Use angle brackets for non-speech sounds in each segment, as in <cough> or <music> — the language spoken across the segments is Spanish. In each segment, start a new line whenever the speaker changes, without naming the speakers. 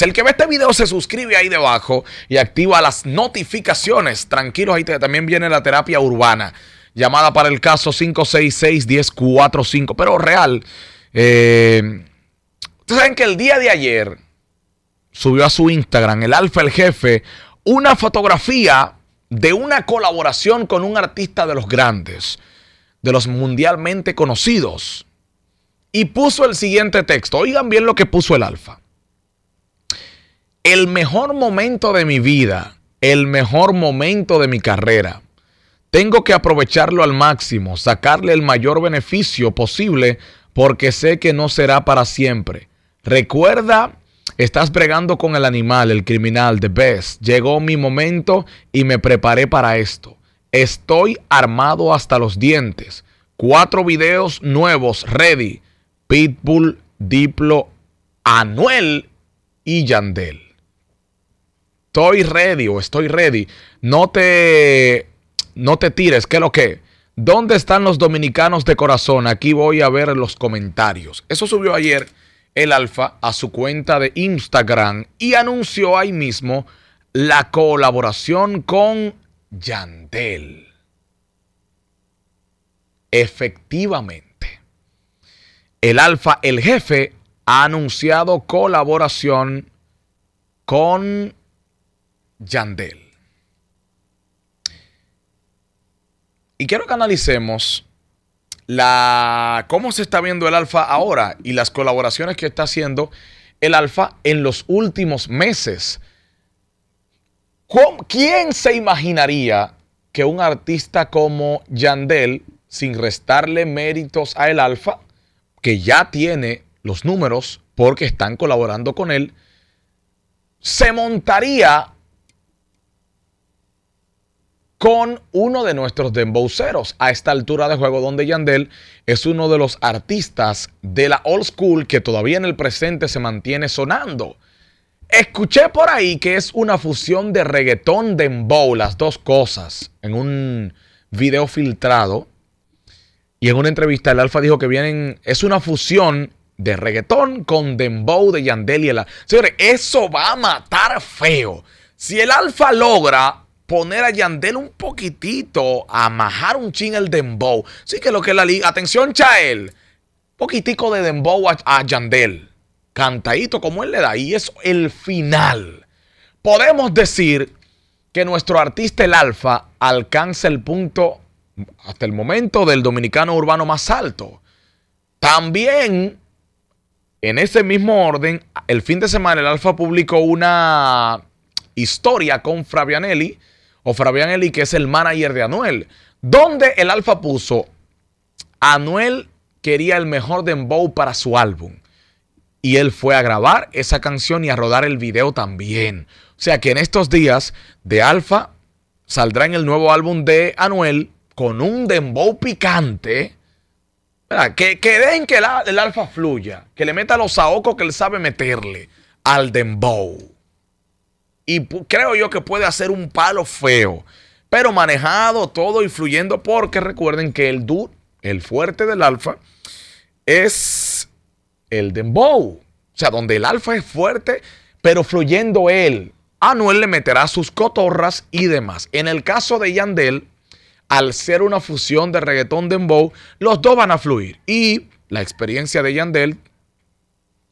El que ve este video se suscribe ahí debajo y activa las notificaciones. Tranquilos, ahí también viene la terapia urbana. Llamada para el caso 566-1045. Pero real, eh, ustedes saben que el día de ayer subió a su Instagram el Alfa el Jefe una fotografía de una colaboración con un artista de los grandes, de los mundialmente conocidos. Y puso el siguiente texto. Oigan bien lo que puso el Alfa el mejor momento de mi vida, el mejor momento de mi carrera. Tengo que aprovecharlo al máximo, sacarle el mayor beneficio posible porque sé que no será para siempre. Recuerda, estás bregando con el animal, el criminal, the best. Llegó mi momento y me preparé para esto. Estoy armado hasta los dientes. Cuatro videos nuevos, ready. Pitbull, Diplo, Anuel y Yandel estoy ready o estoy ready, no te, no te tires, ¿qué es lo que? ¿Dónde están los dominicanos de corazón? Aquí voy a ver los comentarios. Eso subió ayer el Alfa a su cuenta de Instagram y anunció ahí mismo la colaboración con Yandel. Efectivamente, el Alfa, el jefe, ha anunciado colaboración con Yandel. Y quiero que analicemos la, cómo se está viendo el Alfa ahora y las colaboraciones que está haciendo el Alfa en los últimos meses. ¿Quién se imaginaría que un artista como Yandel, sin restarle méritos a el Alfa, que ya tiene los números porque están colaborando con él, se montaría con uno de nuestros dembowceros a esta altura de juego donde Yandel es uno de los artistas de la old school que todavía en el presente se mantiene sonando. Escuché por ahí que es una fusión de reggaetón dembow, las dos cosas, en un video filtrado. Y en una entrevista el Alfa dijo que vienen, es una fusión de reggaetón con dembow de Yandel y el... Señores, eso va a matar feo. Si el Alfa logra poner a Yandel un poquitito, a majar un ching el dembow. Sí que lo que es la liga. Atención, Chael. Poquitico de dembow a, a Yandel. Cantadito como él le da. Y es el final. Podemos decir que nuestro artista el alfa alcanza el punto hasta el momento del dominicano urbano más alto. También, en ese mismo orden, el fin de semana el Alfa publicó una historia con Fabianelli o Fabián Eli, que es el manager de Anuel, donde el Alfa puso, Anuel quería el mejor dembow para su álbum. Y él fue a grabar esa canción y a rodar el video también. O sea que en estos días de Alfa saldrá en el nuevo álbum de Anuel con un dembow picante. Que, que, dejen que el alfa fluya, que le meta los saocos que él sabe meterle al dembow y creo yo que puede hacer un palo feo, pero manejado todo y fluyendo porque recuerden que el dur, el fuerte del alfa, es el dembow. O sea, donde el alfa es fuerte, pero fluyendo él. Anuel le meterá sus cotorras y demás. En el caso de Yandel, al ser una fusión de reggaetón dembow, los dos van a fluir. Y la experiencia de Yandel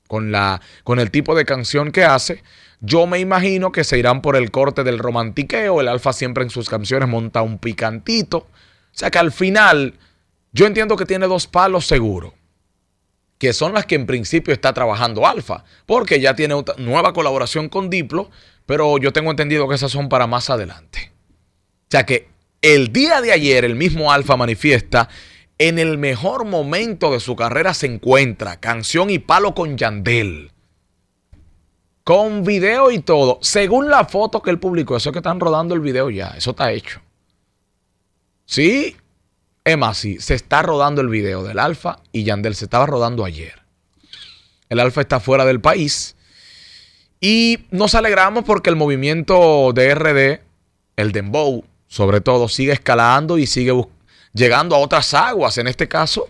con, la, con el tipo de canción que hace. Yo me imagino que se irán por el corte del romantiqueo. El Alfa siempre en sus canciones monta un picantito. O sea que al final, yo entiendo que tiene dos palos seguros, Que son las que en principio está trabajando Alfa. Porque ya tiene una nueva colaboración con Diplo. Pero yo tengo entendido que esas son para más adelante. O sea que el día de ayer el mismo Alfa manifiesta en el mejor momento de su carrera se encuentra. Canción y palo con Yandel. Con video y todo. Según la foto que él publicó, eso es que están rodando el video ya. Eso está hecho. Sí, es más, sí, se está rodando el video del Alfa y Yandel se estaba rodando ayer. El Alfa está fuera del país. Y nos alegramos porque el movimiento de RD, el Dembow, sobre todo, sigue escalando y sigue buscando llegando a otras aguas. En este caso,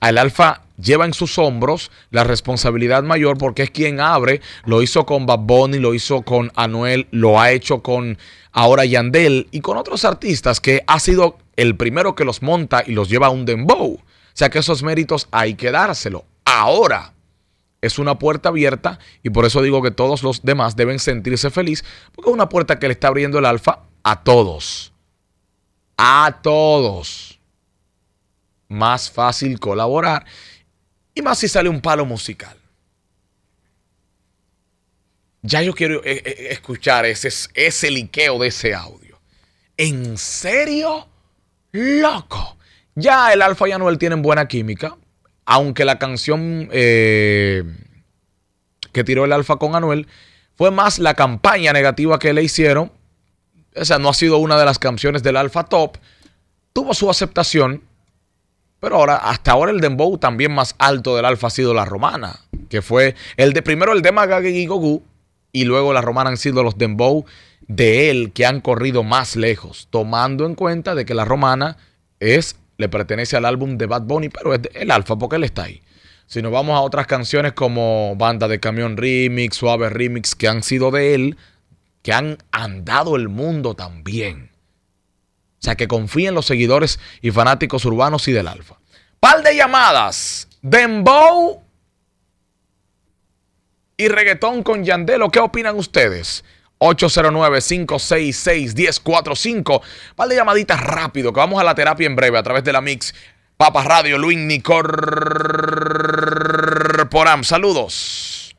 al Alfa lleva en sus hombros la responsabilidad mayor porque es quien abre. Lo hizo con Bad Bunny, lo hizo con Anuel, lo ha hecho con ahora Yandel y con otros artistas que ha sido el primero que los monta y los lleva a un dembow. O sea que esos méritos hay que dárselo. Ahora es una puerta abierta y por eso digo que todos los demás deben sentirse feliz porque es una puerta que le está abriendo el alfa a todos. A todos más fácil colaborar y más si sale un palo musical. Ya yo quiero eh, eh, eh, escuchar ese, ese liqueo de ese audio. ¿En serio? Loco. Ya el Alfa y Anuel tienen buena química, aunque la canción que tiró el Alfa con Anuel fue más la campaña negativa que le hicieron. O sea, no ha sido una de las canciones del Alfa Top. Tuvo su aceptación, pero ahora, hasta ahora el dembow también más alto del alfa ha sido la romana, que fue el de primero el de Maga y Gogu, y luego la romana han sido los dembow de él que han corrido más lejos, tomando en cuenta de que la romana es le pertenece al álbum de Bad Bunny, pero es el alfa porque él está ahí. Si nos vamos a otras canciones como Banda de Camión Remix, Suave Remix, que han sido de él, que han andado el mundo también. O sea, que confíen los seguidores y fanáticos urbanos y del Alfa. Pal de llamadas. Dembow y reggaetón con Yandelo. ¿Qué opinan ustedes? 809-566-1045. Pal de llamaditas rápido, que vamos a la terapia en breve a través de la Mix. Papa Radio, Luis Nicor. Poram, saludos.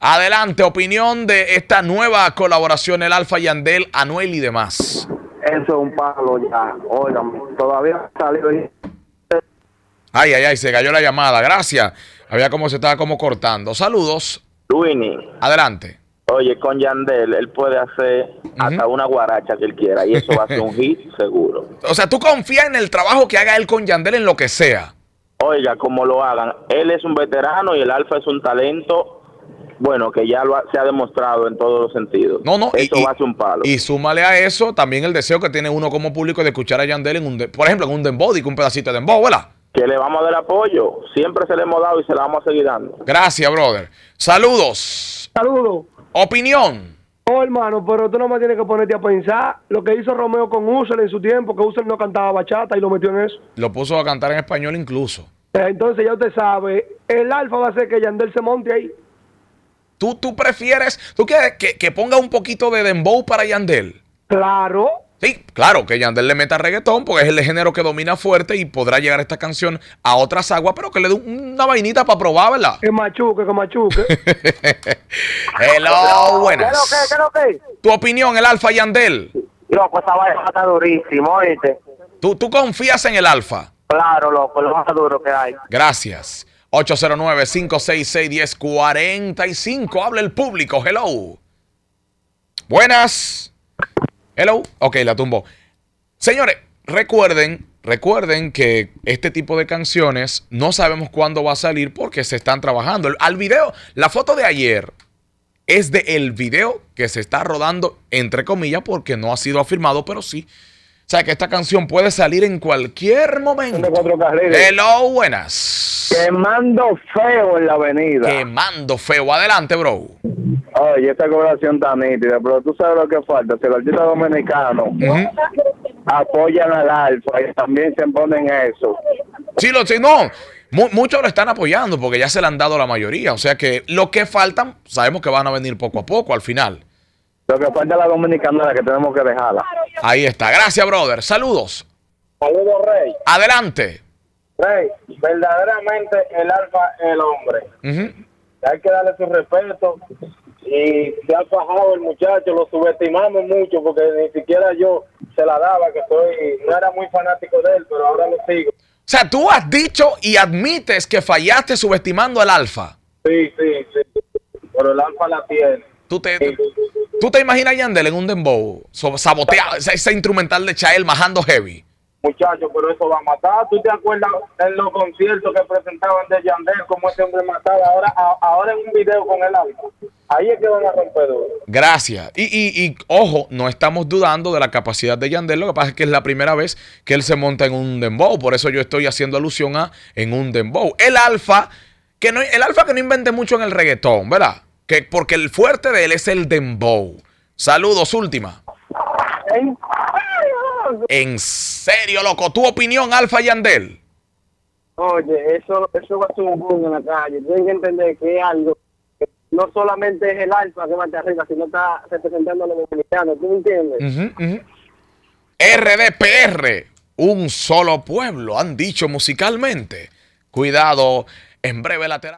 Adelante, opinión de esta nueva colaboración, el Alfa Yandel, Anuel y demás. Eso es un palo ya. Oigan, todavía salió. Ay, ay, ay, se cayó la llamada. Gracias. Había como se estaba como cortando. Saludos. Luini. Adelante. Oye, con Yandel, él puede hacer hasta una guaracha que él quiera y eso va a ser un hit seguro. O sea, tú confías en el trabajo que haga él con Yandel en lo que sea. Oiga, como lo hagan, él es un veterano y el Alfa es un talento bueno, que ya lo se ha demostrado en todos los sentidos. No, no, eso y, va a ser un palo. Y súmale a eso también el deseo que tiene uno como público de escuchar a Yandel en un, por ejemplo, en un dembow, un pedacito de dembow, ¿verdad? Que le vamos a dar apoyo, siempre se le hemos dado y se la vamos a seguir dando. Gracias, brother. Saludos. Saludos. Opinión hermano, pero tú no me tienes que ponerte a pensar lo que hizo Romeo con Usel en su tiempo, que Usel no cantaba bachata y lo metió en eso. Lo puso a cantar en español incluso. Eh, entonces ya usted sabe, el alfa va a ser que Yandel se monte ahí. ¿Tú, tú prefieres, tú que, que ponga un poquito de dembow para Yandel? Claro. Sí, claro que Yandel le meta reggaetón porque es el género que domina fuerte y podrá llegar esta canción a otras aguas, pero que le dé una vainita para probarla. Que machuque, que machuque. <laughs> Hello, buenas. ¿Qué lo que, qué lo que? ¿Tu opinión, el Alfa Yandel? Loco, esa vaina está durísimo, oíste. ¿Tú, ¿Tú confías en el Alfa? Claro, loco, lo más duro que hay. Gracias. 809-566-1045. Habla el público. Hello. Buenas. Hello. Ok, la tumbo. Señores, recuerden, recuerden que este tipo de canciones no sabemos cuándo va a salir porque se están trabajando. Al video, la foto de ayer es de el video que se está rodando, entre comillas, porque no ha sido afirmado, pero sí o sea que esta canción puede salir en cualquier momento. Cuatro Hello, buenas. Quemando feo en la avenida. Quemando feo. Adelante, bro. Oye, esta cobración tan nítida, pero tú sabes lo que falta. Si los artistas dominicanos apoyan al alfa y también se ponen eso. Sí, lo sí, no. muchos lo están apoyando porque ya se le han dado la mayoría. O sea que lo que faltan, sabemos que van a venir poco a poco al final. Lo que falta la dominicana la que tenemos que dejarla. Ahí está. Gracias, brother. Saludos. Saludos, Rey. Adelante. Rey, verdaderamente el alfa es el hombre. Hay que darle su respeto. Y se ha bajado el muchacho, lo subestimamos mucho porque ni siquiera yo se la daba, que soy, no era muy fanático de él, pero ahora lo sigo. O sea, tú has dicho y admites que fallaste subestimando al alfa. Sí, sí, sí. Pero el alfa la tiene. Tú te, ¿Tú te imaginas a Yandel en un dembow? saboteado, Ese instrumental de Chael majando heavy. Muchachos, pero eso va a matar. ¿Tú te acuerdas en los conciertos que presentaban de Yandel, como ese hombre mataba? Ahora, ahora en un video con el alfa. Ahí es que van a romper Gracias. Y, ojo, no estamos dudando de la capacidad de Yandel. Lo que pasa es que es la primera vez que él se monta en un dembow. Por eso yo estoy haciendo alusión a en un dembow. El alfa, que no, el alfa que no invente mucho en el reggaetón, ¿verdad? que porque el fuerte de él es el dembow. Saludos, última. ¿En serio? ¿En serio, loco? ¿Tu opinión, Alfa Yandel? Oye, eso, eso va a ser un boom en la calle. Tienes que entender que es algo que no solamente es el alfa que va hacia arriba, sino está representando a los dominicanos. ¿Tú me entiendes? RDPR, un solo pueblo, han dicho musicalmente. Cuidado, en breve lateral.